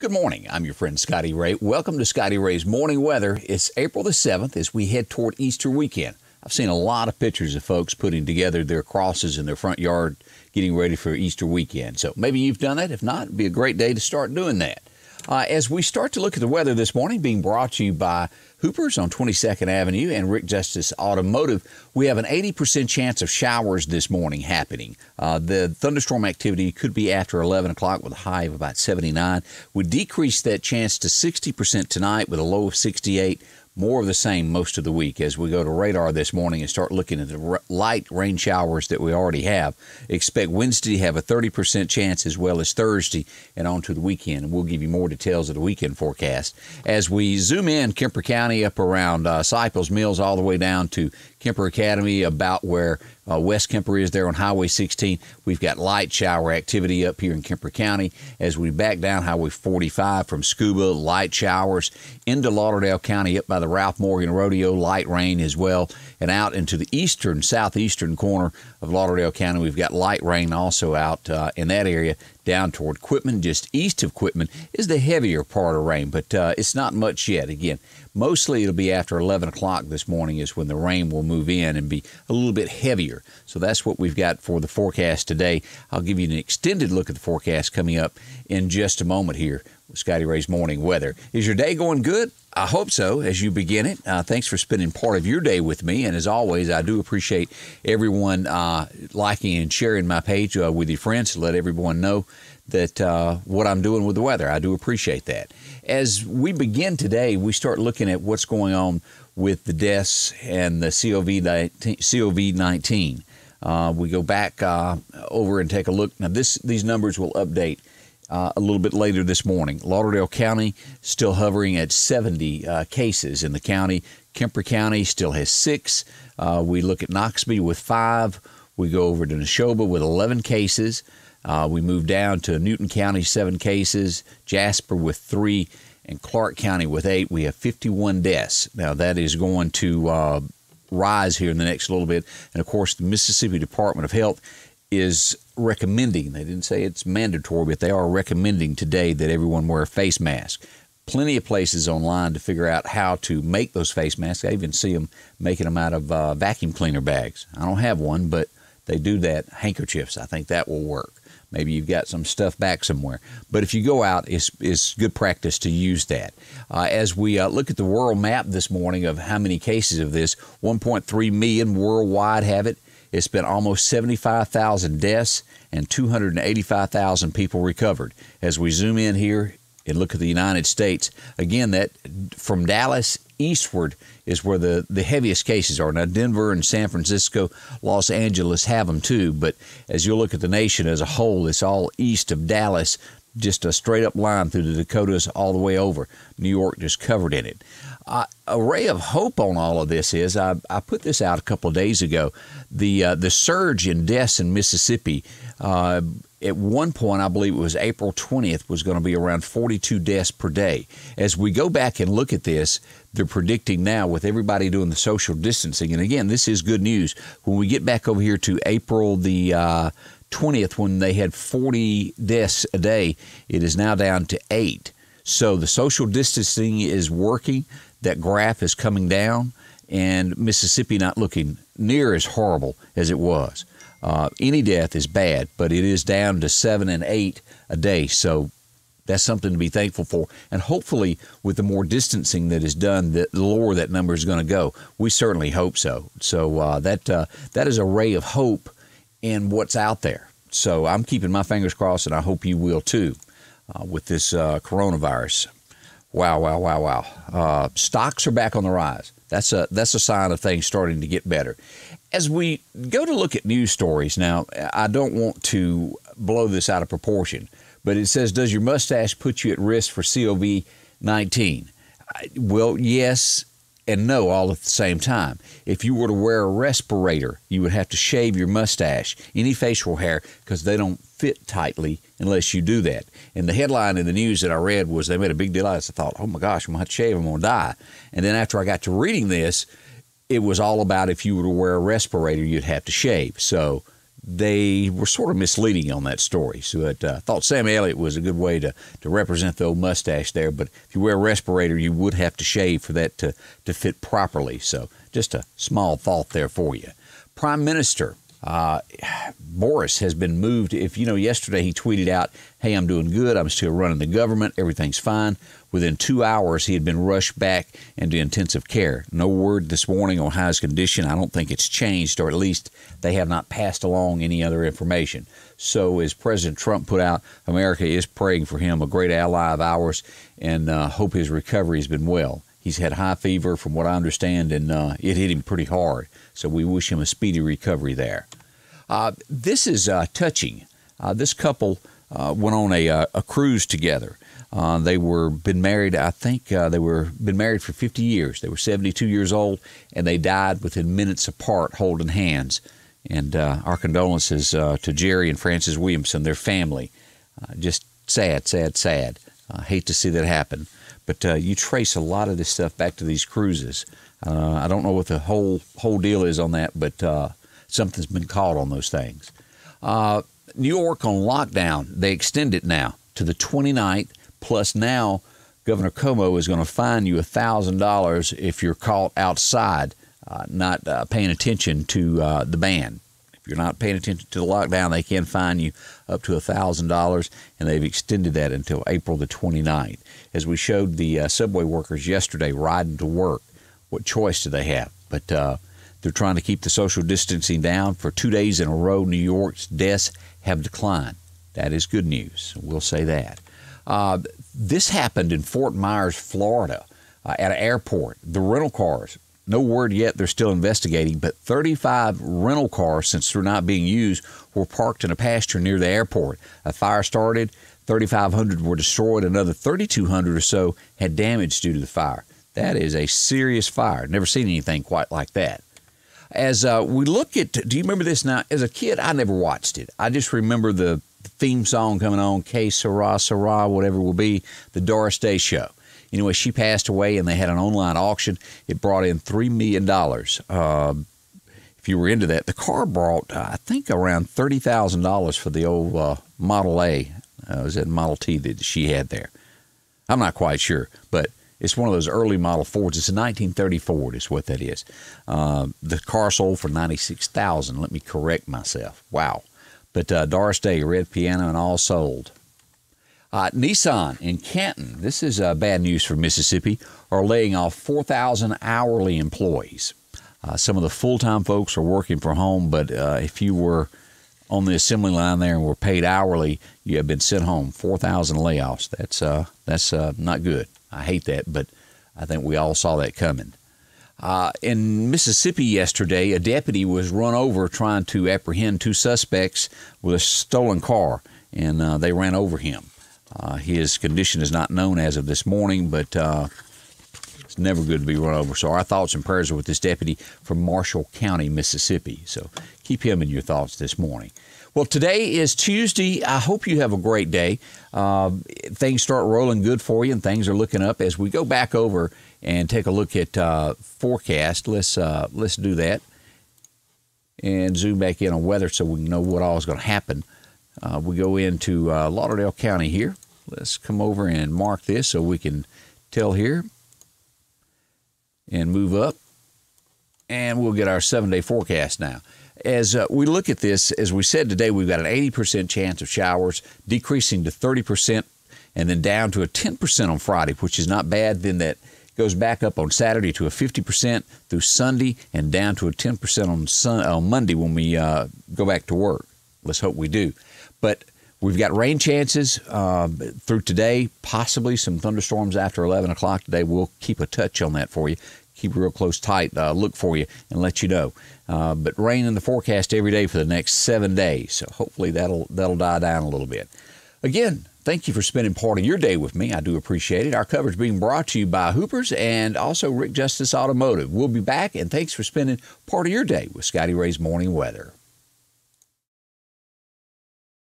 Good morning. I'm your friend Scotty Ray. Welcome to Scotty Ray's Morning Weather. It's April the 7th as we head toward Easter weekend. I've seen a lot of pictures of folks putting together their crosses in their front yard getting ready for Easter weekend. So maybe you've done it. If not, it'd be a great day to start doing that. Uh, as we start to look at the weather this morning, being brought to you by Hoopers on 22nd Avenue and Rick Justice Automotive, we have an 80% chance of showers this morning happening. Uh, the thunderstorm activity could be after 11 o'clock with a high of about 79. We decrease that chance to 60% tonight with a low of 68 more of the same most of the week as we go to radar this morning and start looking at the light rain showers that we already have. Expect Wednesday to have a 30% chance as well as Thursday and on to the weekend. we'll give you more details of the weekend forecast. As we zoom in Kemper County up around uh, Cypress Mills all the way down to Kemper Academy, about where uh, West Kemper is there on Highway 16. We've got light shower activity up here in Kemper County as we back down Highway 45 from Scuba, light showers into Lauderdale County up by the Ralph Morgan Rodeo, light rain as well. And out into the eastern, southeastern corner of Lauderdale County, we've got light rain also out uh, in that area. Down toward Quitman, just east of Quitman, is the heavier part of rain, but uh, it's not much yet. Again, mostly it'll be after 11 o'clock this morning is when the rain will move in and be a little bit heavier. So that's what we've got for the forecast today. I'll give you an extended look at the forecast coming up in just a moment here with Scotty Ray's morning weather. Is your day going good? I hope so as you begin it. Uh, thanks for spending part of your day with me. And as always, I do appreciate everyone uh, liking and sharing my page uh, with your friends to let everyone know that uh, what I'm doing with the weather. I do appreciate that. As we begin today, we start looking at what's going on with the deaths and the COVID 19. Uh, we go back uh, over and take a look. Now, this these numbers will update uh, a little bit later this morning. Lauderdale County still hovering at 70 uh, cases in the county. Kemper County still has six. Uh, we look at Knoxby with five. We go over to Neshoba with 11 cases. Uh, we moved down to Newton County, seven cases, Jasper with three, and Clark County with eight. We have 51 deaths. Now, that is going to uh, rise here in the next little bit. And of course, the Mississippi Department of Health is recommending, they didn't say it's mandatory, but they are recommending today that everyone wear a face mask. Plenty of places online to figure out how to make those face masks. I even see them making them out of uh, vacuum cleaner bags. I don't have one, but they do that. Handkerchiefs, I think that will work. Maybe you've got some stuff back somewhere. But if you go out, it's, it's good practice to use that. Uh, as we uh, look at the world map this morning of how many cases of this, 1.3 million worldwide have it. It's been almost 75,000 deaths and 285,000 people recovered. As we zoom in here and look at the United States, again, that from Dallas eastward is where the, the heaviest cases are. Now, Denver and San Francisco, Los Angeles have them too, but as you look at the nation as a whole, it's all east of Dallas, just a straight up line through the Dakotas all the way over. New York just covered in it. Uh, a ray of hope on all of this is I, I put this out a couple of days ago. The uh, the surge in deaths in Mississippi. Uh, at one point, I believe it was April 20th, was going to be around 42 deaths per day. As we go back and look at this, they're predicting now with everybody doing the social distancing. And again, this is good news. When we get back over here to April the 20th, uh, when they had 40 deaths a day, it is now down to eight. So the social distancing is working that graph is coming down and Mississippi not looking near as horrible as it was. Uh, any death is bad, but it is down to seven and eight a day. So that's something to be thankful for. And hopefully, with the more distancing that is done, the lower that number is going to go. We certainly hope so. So uh, that uh, that is a ray of hope in what's out there. So I'm keeping my fingers crossed, and I hope you will too, uh, with this uh, coronavirus. Wow, wow, wow, wow. Uh, stocks are back on the rise. That's a that's a sign of things starting to get better. As we go to look at news stories now, I don't want to blow this out of proportion, but it says, "Does your mustache put you at risk for COVID-19?" Well, yes, and no all at the same time. If you were to wear a respirator, you would have to shave your mustache, any facial hair, because they don't fit tightly unless you do that. And the headline in the news that I read was they made a big deal out of this. I thought, oh my gosh, I'm going to shave, I'm going to die. And then after I got to reading this, it was all about if you were to wear a respirator, you'd have to shave. So they were sort of misleading on that story. So uh, I thought Sam Elliott was a good way to, to represent the old mustache there. But if you wear a respirator, you would have to shave for that to, to fit properly. So just a small fault there for you. Prime Minister uh, Boris has been moved. If you know, yesterday he tweeted out, Hey, I'm doing good. I'm still running the government. Everything's fine. Within two hours, he had been rushed back into intensive care. No word this morning on how his condition. I don't think it's changed, or at least they have not passed along any other information. So, as President Trump put out, America is praying for him, a great ally of ours, and uh, hope his recovery has been well. He's had high fever, from what I understand, and uh, it hit him pretty hard. So we wish him a speedy recovery there. Uh, this is uh, touching. Uh, this couple uh, went on a, uh, a cruise together. they were been married, I think they were been married for 50 years. They were 72 years old, and they died within minutes apart, holding hands. And our condolences to Jerry and Frances Williamson, their family. just sad, sad, sad. hate to see that happen. But uh, you trace a lot of this stuff back to these cruises. Uh, I don't know what the whole whole deal is on that, but uh, something's been caught on those things. Uh, New York on lockdown. They extend it now to the 29th. Plus, now Governor Como is going to fine you $1,000 if you're caught outside, uh, not uh, paying attention to the ban you're not paying attention to the lockdown, they can fine you up to $1,000, and they've extended that until April the 29th. As we showed the uh, subway workers yesterday riding to work, what choice do they have? But uh, they're trying to keep the social distancing down. For two days in a row, New York's deaths have declined. That is good news. We'll say that. Uh, this happened in Fort Myers, Florida, uh, at an airport. The rental cars no word yet, they're still investigating, but 35 rental cars, since they're not being used, were parked in a pasture near the airport. A fire started, 3,500 were destroyed, another 3,200 or so had damage due to the fire. That is a serious fire. Never seen anything quite like that. As uh, we look at, do you remember this now? As a kid, I never watched it. I just remember the theme song coming on, K Sarah Sarah, whatever will be, the Doris Day Show. Anyway, she passed away, and they had an online auction. It brought in three million dollars. Um, if you were into that, the car brought I think around thirty thousand dollars for the old uh, Model A. Uh, was that Model T that she had there? I'm not quite sure, but it's one of those early model Fords. It's a 1934. Ford, is what that is. Uh, the car sold for 96000 Let me correct myself. Wow. But uh, Doris Day, Red Piano, and all sold. Uh, Nissan in Canton, this is uh, bad news for Mississippi, are laying off 4,000 hourly employees. Uh, some of the full time folks are working from home, but uh, if you were on the assembly line there and were paid hourly, you have been sent home. 4,000 layoffs. That's, uh, that's uh, not good. I hate that, but I think we all saw that coming. Uh, in Mississippi yesterday, a deputy was run over trying to apprehend two suspects with a stolen car, and uh, they ran over him. Uh, his condition is not known as of this morning, but uh, it's never good to be run over. So our thoughts and prayers are with this deputy from Marshall County, Mississippi. So keep him in your thoughts this morning. Well, today is Tuesday. I hope you have a great day. Uh, things start rolling good for you, and things are looking up. As we go back over and take a look at uh, forecast, let's uh, let's do that and zoom back in on weather so we know what all is going to happen. Uh, we go into uh, Lauderdale County here. Let's come over and mark this so we can tell here and move up. And we'll get our seven day forecast now. As uh, we look at this, as we said today, we've got an 80% chance of showers decreasing to 30% and then down to a 10% on Friday, which is not bad. Then that goes back up on Saturday to a 50% through Sunday and down to a 10% on, sun, on Monday when we uh, go back to work. Let's hope we do. But we've got rain chances uh, through today, possibly some thunderstorms after 11 o'clock today. We'll keep a touch on that for you. Keep real close tight uh, look for you and let you know. Uh, but rain in the forecast every day for the next seven days. So hopefully that'll that'll die down a little bit. Again, Thank you for spending part of your day with me. I do appreciate it. Our coverage being brought to you by Hoopers and also Rick Justice Automotive. We'll be back, and thanks for spending part of your day with Scotty Ray's Morning Weather.